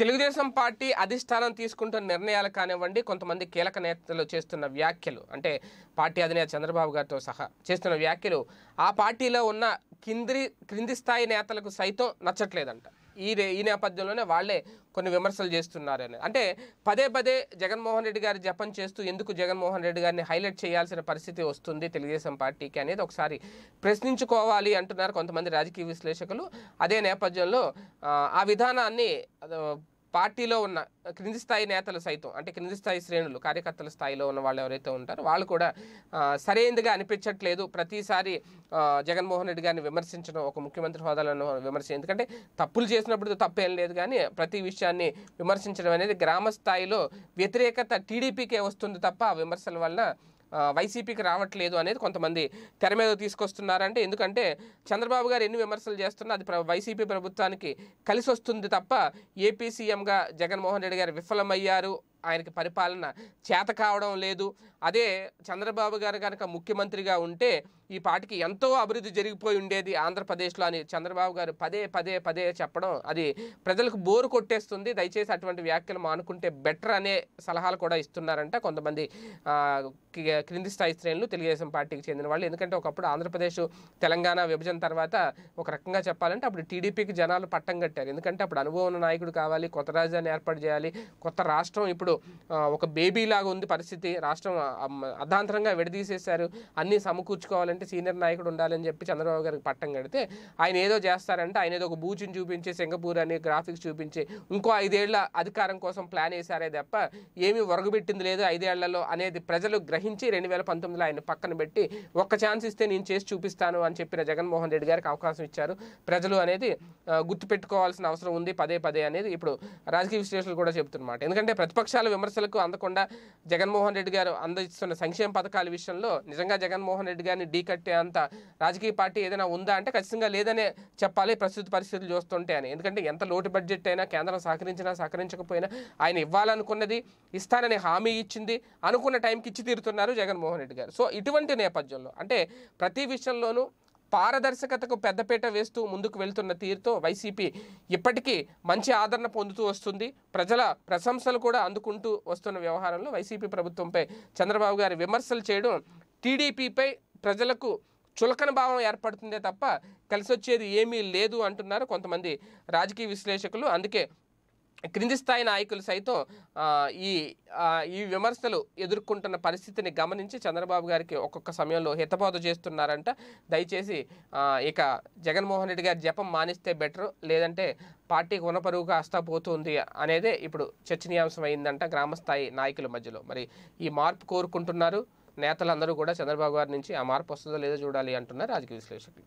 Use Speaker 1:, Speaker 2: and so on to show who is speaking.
Speaker 1: Telugu Desam party అధిష్టానం తీసుకుంటున్న నిర్ణయాలు కానివ్వండి కొంతమంది కీలక నేతలు చేస్తున్న వ్యాఖ్యలు అంటే పార్టీ అధినేత చంద్రబాబు గారితో సహా చేస్తున్న వ్యాఖ్యలు ఆ పార్టీలో ఉన్న కింది క్రింది స్థాయి నేతలకు సైతం నచ్చట్లేదంట ఈ ఈ నేపథ్యంలోనే వాళ్ళే కొన్ని విమర్శలు చేస్తున్నారని అంటే పదే పదే జగన్మోహన్ రెడ్డి గారు జపం చేస్తూ ఎందుకు జగన్మోహన్ రెడ్డి గారిని హైలైట్ చేయాల్సిన పరిస్థితి వస్తుంది తెలుగుదేశం పార్టీకి అనేది ఒకసారి ప్రశ్నించుకోవాలి అంటున్నారు కొంతమంది రాజకీయ విశ్లేషకులు అదే నేపథ్యంలో ఆ విధానాన్ని పార్టీలో ఉన్న క్రింది స్థాయి నేతలు సైతం అంటే క్రింది స్థాయి శ్రేణులు కార్యకర్తల స్థాయిలో ఉన్న వాళ్ళు ఎవరైతే ఉంటారో వాళ్ళు కూడా సరైనదిగా అనిపించట్లేదు ప్రతిసారి జగన్మోహన్ రెడ్డి గారిని విమర్శించడం ఒక ముఖ్యమంత్రి హోదాలను విమర్శ ఎందుకంటే తప్పులు చేసినప్పుడు తప్పేం లేదు కానీ ప్రతి విషయాన్ని విమర్శించడం అనేది గ్రామ స్థాయిలో వ్యతిరేకత టీడీపీకే వస్తుంది తప్ప ఆ విమర్శల వలన వైసీపీకి రావట్లేదు అనేది కొంతమంది తెర మీద తీసుకొస్తున్నారంటే ఎందుకంటే చంద్రబాబు గారు ఎన్ని విమర్శలు చేస్తున్నా అది వైసీపీ ప్రభుత్వానికి కలిసి వస్తుంది తప్ప ఏపీ సీఎంగా జగన్మోహన్ రెడ్డి గారు విఫలమయ్యారు ఆయనకి పరిపాలన చేత కావడం లేదు అదే చంద్రబాబు గారు కనుక ముఖ్యమంత్రిగా ఉంటే ఈ పాటికి ఎంతో అభివృద్ధి జరిగిపోయి ఉండేది ఆంధ్రప్రదేశ్లో అని చంద్రబాబు గారు పదే పదే పదే చెప్పడం అది ప్రజలకు బోరు కొట్టేస్తుంది దయచేసి అటువంటి వ్యాఖ్యలు మానుకుంటే బెటర్ అనే సలహాలు కూడా ఇస్తున్నారంట కొంతమంది క్రింది స్థాయి శ్రేణులు తెలుగుదేశం పార్టీకి చెందిన వాళ్ళు ఎందుకంటే ఒకప్పుడు ఆంధ్రప్రదేశ్ తెలంగాణ విభజన తర్వాత ఒక రకంగా చెప్పాలంటే అప్పుడు టీడీపీకి జనాలు పట్టం కట్టారు ఎందుకంటే అప్పుడు అనుభవం నాయకుడు కావాలి కొత్త రాజధాని ఏర్పాటు చేయాలి కొత్త రాష్ట్రం ఇప్పుడు ఇప్పుడు ఒక బేబీ లాగా ఉంది పరిస్థితి రాష్ట్రం అర్ధాంతరంగా విడదీసేశారు అన్నీ సమకూర్చుకోవాలంటే సీనియర్ నాయకుడు ఉండాలని చెప్పి చంద్రబాబు గారికి పట్టం కడితే ఆయన ఏదో చేస్తారంటే ఆయన ఏదో ఒక బూచిని చూపించి సింగపూర్ అని గ్రాఫిక్స్ చూపించి ఇంకో ఐదేళ్ల అధికారం కోసం ప్లాన్ వేశారే తప్ప ఏమీ ఒరగబెట్టింది లేదు ఐదేళ్లలో అనేది ప్రజలు గ్రహించి రెండు వేల పంతొమ్మిదిలో ఆయన పక్కన పెట్టి ఒక్క ఛాన్స్ ఇస్తే నేను చేసి చూపిస్తాను అని చెప్పిన జగన్మోహన్ రెడ్డి గారికి అవకాశం ఇచ్చారు ప్రజలు అనేది గుర్తుపెట్టుకోవాల్సిన అవసరం ఉంది పదే పదే అనేది ఇప్పుడు రాజకీయ విశ్లేషణలు కూడా చెబుతున్నమాట ఎందుకంటే ప్రతిపక్ష విమర్శల విమర్శలకు అందకుండా జగన్మోహన్ రెడ్డి గారు అందిస్తున్న సంక్షేమ పథకాల విషయంలో నిజంగా జగన్మోహన్ రెడ్డి గారిని ఢీ కట్టే అంత రాజకీయ పార్టీ ఏదైనా ఉందా అంటే ఖచ్చితంగా లేదనే చెప్పాలి ప్రస్తుత పరిస్థితులు చూస్తుంటే అని ఎందుకంటే ఎంత లోటు బడ్జెట్ అయినా కేంద్రం సహకరించినా సహకరించకపోయినా ఆయన ఇవ్వాలనుకున్నది ఇస్తానని హామీ ఇచ్చింది అనుకున్న టైంకి ఇచ్చి తీరుతున్నారు జగన్మోహన్ రెడ్డి గారు సో ఇటువంటి నేపథ్యంలో అంటే ప్రతి విషయంలోనూ పారదర్శకతకు పెద్దపీట వేస్తూ ముందుకు వెళ్తున్న తీరుతో వైసీపీ ఇప్పటికీ మంచి ఆదరణ పొందుతూ వస్తుంది ప్రజల ప్రశంసలు కూడా అందుకుంటూ వస్తున్న వ్యవహారంలో వైసీపీ ప్రభుత్వంపై చంద్రబాబు గారి విమర్శలు చేయడం టీడీపీపై ప్రజలకు చులకన భావం ఏర్పడుతుందే తప్ప కలిసొచ్చేది ఏమీ లేదు అంటున్నారు కొంతమంది రాజకీయ విశ్లేషకులు అందుకే క్రింది స్థాయి నాయకులు సైతం ఈ ఈ విమర్శలు ఎదుర్కొంటున్న పరిస్థితిని గమనించి చంద్రబాబు గారికి ఒక్కొక్క సమయంలో హితబోధ చేస్తున్నారంట దయచేసి ఇక జగన్మోహన్ రెడ్డి గారి జపం మానిస్తే బెటర్ లేదంటే పార్టీకి ఉన్నపరువు కాస్తా పోతుంది అనేదే ఇప్పుడు చర్చనీయాంశం అయిందంట గ్రామస్థాయి నాయకుల మధ్యలో మరి ఈ మార్పు కోరుకుంటున్నారు నేతలందరూ కూడా చంద్రబాబు గారి నుంచి ఆ మార్పు వస్తుందో లేదో చూడాలి అంటున్నారు రాజకీయ విశ్లేషకులు